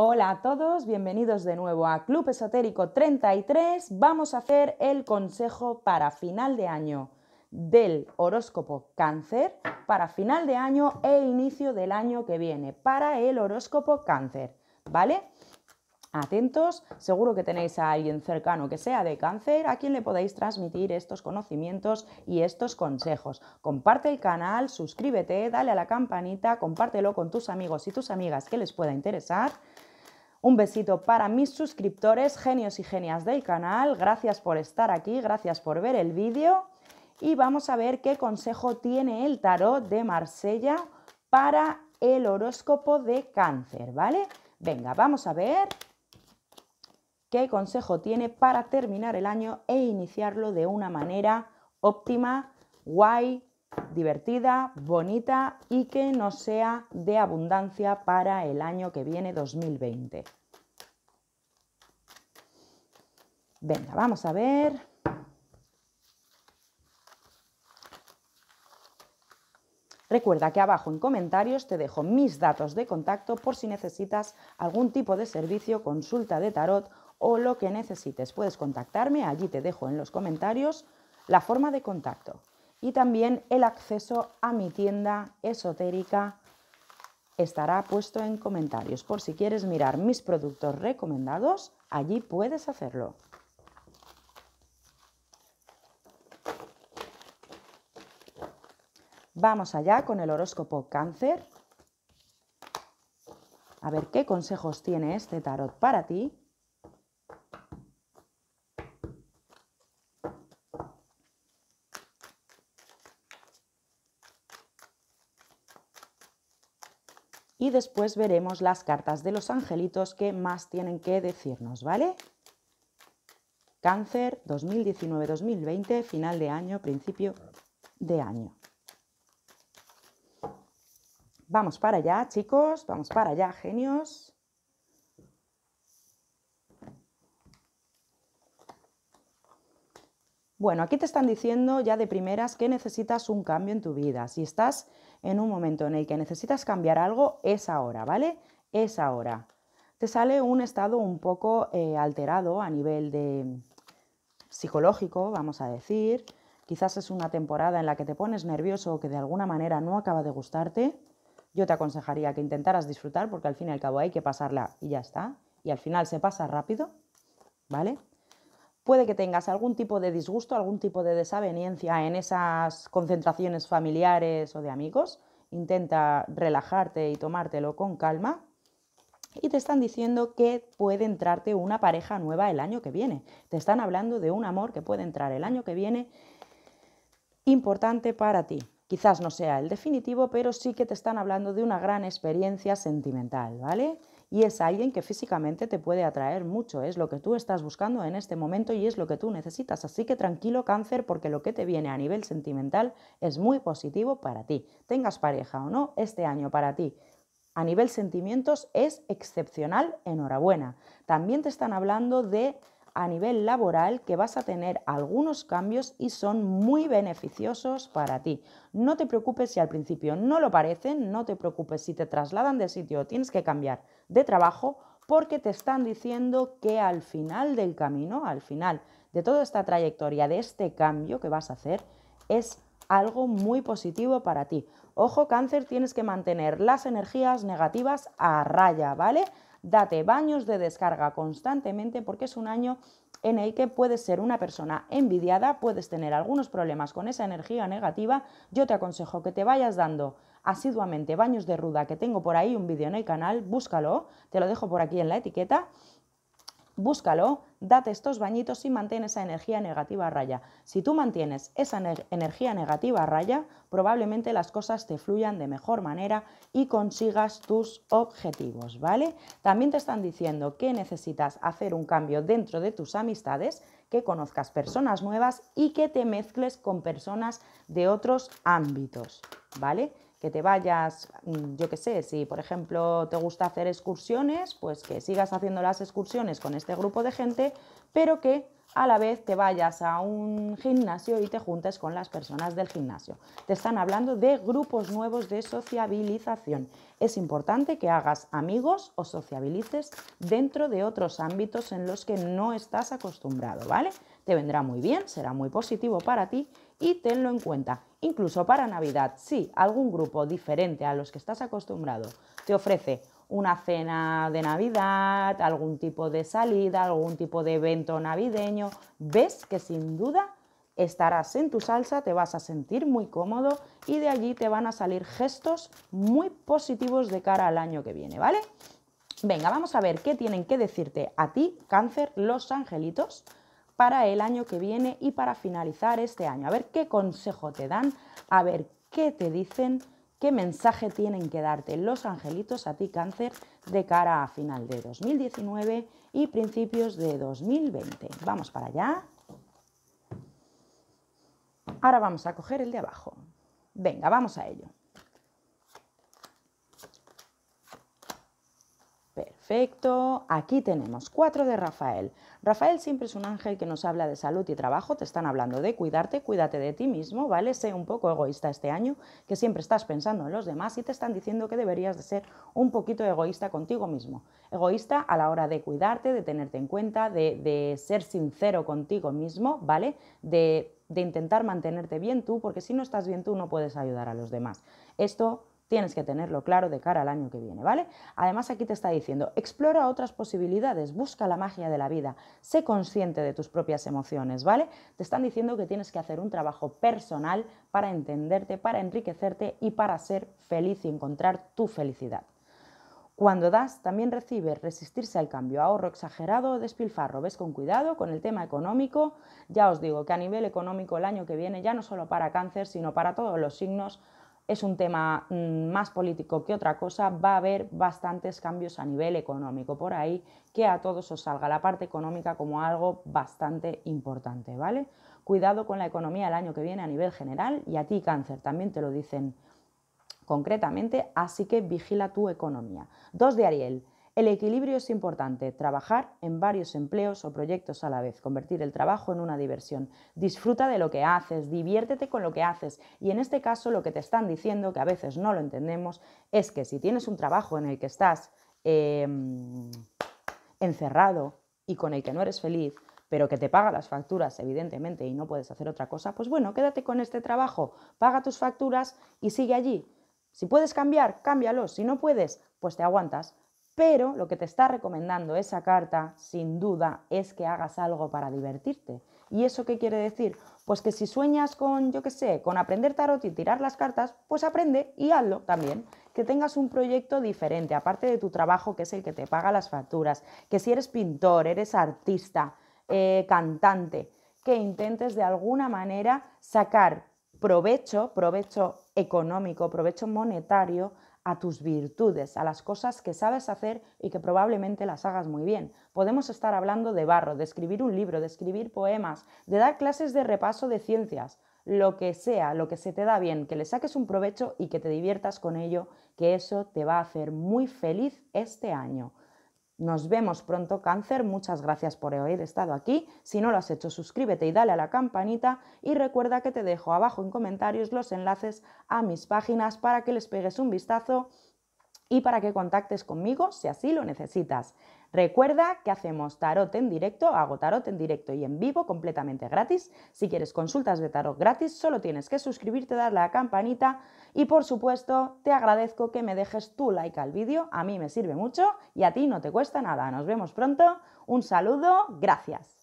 Hola a todos, bienvenidos de nuevo a Club Esotérico 33. Vamos a hacer el consejo para final de año del horóscopo cáncer para final de año e inicio del año que viene, para el horóscopo cáncer, ¿vale? Atentos, seguro que tenéis a alguien cercano que sea de cáncer a quien le podéis transmitir estos conocimientos y estos consejos. Comparte el canal, suscríbete, dale a la campanita, compártelo con tus amigos y tus amigas que les pueda interesar un besito para mis suscriptores, genios y genias del canal. Gracias por estar aquí, gracias por ver el vídeo. Y vamos a ver qué consejo tiene el tarot de Marsella para el horóscopo de cáncer, ¿vale? Venga, vamos a ver qué consejo tiene para terminar el año e iniciarlo de una manera óptima, guay, divertida, bonita y que no sea de abundancia para el año que viene 2020. Venga, vamos a ver. Recuerda que abajo en comentarios te dejo mis datos de contacto por si necesitas algún tipo de servicio, consulta de tarot o lo que necesites. Puedes contactarme, allí te dejo en los comentarios la forma de contacto y también el acceso a mi tienda esotérica estará puesto en comentarios. Por si quieres mirar mis productos recomendados, allí puedes hacerlo. Vamos allá con el horóscopo cáncer. A ver qué consejos tiene este tarot para ti. Y después veremos las cartas de los angelitos que más tienen que decirnos, ¿vale? Cáncer 2019-2020, final de año, principio de año. Vamos para allá, chicos, vamos para allá, genios. Bueno, aquí te están diciendo ya de primeras que necesitas un cambio en tu vida. Si estás en un momento en el que necesitas cambiar algo, es ahora, ¿vale? Es ahora. Te sale un estado un poco eh, alterado a nivel de psicológico, vamos a decir. Quizás es una temporada en la que te pones nervioso o que de alguna manera no acaba de gustarte yo te aconsejaría que intentaras disfrutar porque al fin y al cabo hay que pasarla y ya está. Y al final se pasa rápido, ¿vale? Puede que tengas algún tipo de disgusto, algún tipo de desaveniencia en esas concentraciones familiares o de amigos. Intenta relajarte y tomártelo con calma. Y te están diciendo que puede entrarte una pareja nueva el año que viene. Te están hablando de un amor que puede entrar el año que viene importante para ti. Quizás no sea el definitivo, pero sí que te están hablando de una gran experiencia sentimental, ¿vale? Y es alguien que físicamente te puede atraer mucho, es lo que tú estás buscando en este momento y es lo que tú necesitas. Así que tranquilo cáncer, porque lo que te viene a nivel sentimental es muy positivo para ti. Tengas pareja o no, este año para ti a nivel sentimientos es excepcional, enhorabuena. También te están hablando de a nivel laboral que vas a tener algunos cambios y son muy beneficiosos para ti. No te preocupes si al principio no lo parecen, no te preocupes si te trasladan de sitio o tienes que cambiar de trabajo porque te están diciendo que al final del camino, al final de toda esta trayectoria, de este cambio que vas a hacer, es algo muy positivo para ti. Ojo, cáncer, tienes que mantener las energías negativas a raya, ¿vale? date baños de descarga constantemente porque es un año en el que puedes ser una persona envidiada, puedes tener algunos problemas con esa energía negativa. Yo te aconsejo que te vayas dando asiduamente baños de ruda, que tengo por ahí un vídeo en el canal, búscalo, te lo dejo por aquí en la etiqueta búscalo, date estos bañitos y mantén esa energía negativa raya. Si tú mantienes esa energía negativa a raya, probablemente las cosas te fluyan de mejor manera y consigas tus objetivos, ¿vale? También te están diciendo que necesitas hacer un cambio dentro de tus amistades, que conozcas personas nuevas y que te mezcles con personas de otros ámbitos, ¿vale? que te vayas, mm, yo qué sé, si por ejemplo te gusta hacer excursiones, pues que sigas haciendo las excursiones con este grupo de gente, pero que a la vez te vayas a un gimnasio y te juntes con las personas del gimnasio. Te están hablando de grupos nuevos de sociabilización. Es importante que hagas amigos o sociabilices dentro de otros ámbitos en los que no estás acostumbrado, ¿vale? Te vendrá muy bien, será muy positivo para ti y tenlo en cuenta. Incluso para Navidad, si algún grupo diferente a los que estás acostumbrado te ofrece una cena de Navidad, algún tipo de salida, algún tipo de evento navideño, ves que sin duda estarás en tu salsa, te vas a sentir muy cómodo y de allí te van a salir gestos muy positivos de cara al año que viene, ¿vale? Venga, vamos a ver qué tienen que decirte a ti, cáncer, los angelitos, para el año que viene y para finalizar este año. A ver qué consejo te dan, a ver qué te dicen, qué mensaje tienen que darte los angelitos a ti cáncer de cara a final de 2019 y principios de 2020. Vamos para allá. Ahora vamos a coger el de abajo. Venga, vamos a ello. Perfecto. Aquí tenemos cuatro de Rafael. Rafael siempre es un ángel que nos habla de salud y trabajo. Te están hablando de cuidarte, cuídate de ti mismo, ¿vale? Sé un poco egoísta este año, que siempre estás pensando en los demás y te están diciendo que deberías de ser un poquito egoísta contigo mismo. Egoísta a la hora de cuidarte, de tenerte en cuenta, de, ser sincero contigo mismo, ¿vale? De, de intentar mantenerte bien tú, porque si no estás bien tú no puedes ayudar a los demás. Esto Tienes que tenerlo claro de cara al año que viene, ¿vale? Además aquí te está diciendo, explora otras posibilidades, busca la magia de la vida, sé consciente de tus propias emociones, ¿vale? Te están diciendo que tienes que hacer un trabajo personal para entenderte, para enriquecerte y para ser feliz y encontrar tu felicidad. Cuando das, también recibes resistirse al cambio, ahorro exagerado despilfarro. Ves con cuidado con el tema económico. Ya os digo que a nivel económico el año que viene, ya no solo para cáncer, sino para todos los signos, es un tema mm, más político que otra cosa, va a haber bastantes cambios a nivel económico por ahí, que a todos os salga la parte económica como algo bastante importante, ¿vale? Cuidado con la economía el año que viene a nivel general y a ti cáncer, también te lo dicen concretamente, así que vigila tu economía. Dos de Ariel. El equilibrio es importante, trabajar en varios empleos o proyectos a la vez, convertir el trabajo en una diversión. Disfruta de lo que haces, diviértete con lo que haces y en este caso lo que te están diciendo, que a veces no lo entendemos, es que si tienes un trabajo en el que estás em, encerrado y con el que no eres feliz, pero que te paga las facturas, evidentemente, y no puedes hacer otra cosa, pues bueno, quédate con este trabajo, paga tus facturas y sigue allí. Si puedes cambiar, cámbialo. Si no puedes, pues te aguantas. Pero lo que te está recomendando esa carta, sin duda, es que hagas algo para divertirte. ¿Y eso qué quiere decir? Pues que si sueñas con, yo qué sé, con aprender tarot y tirar las cartas, pues aprende y hazlo también. Que tengas un proyecto diferente, aparte de tu trabajo, que es el que te paga las facturas. Que si eres pintor, eres artista, eh, cantante, que intentes de alguna manera sacar provecho, provecho económico, provecho monetario a tus virtudes, a las cosas que sabes hacer y que probablemente las hagas muy bien. Podemos estar hablando de barro, de escribir un libro, de escribir poemas, de dar clases de repaso de ciencias, lo que sea, lo que se te da bien, que le saques un provecho y que te diviertas con ello, que eso te va a hacer muy feliz este año. Nos vemos pronto, cáncer. Muchas gracias por haber estado aquí. Si no lo has hecho, suscríbete y dale a la campanita. Y recuerda que te dejo abajo en comentarios los enlaces a mis páginas para que les pegues un vistazo y para que contactes conmigo si así lo necesitas. Recuerda que hacemos tarot en directo, hago tarot en directo y en vivo completamente gratis. Si quieres consultas de tarot gratis, solo tienes que suscribirte, darle a la campanita y por supuesto te agradezco que me dejes tu like al vídeo, a mí me sirve mucho y a ti no te cuesta nada. Nos vemos pronto, un saludo, gracias.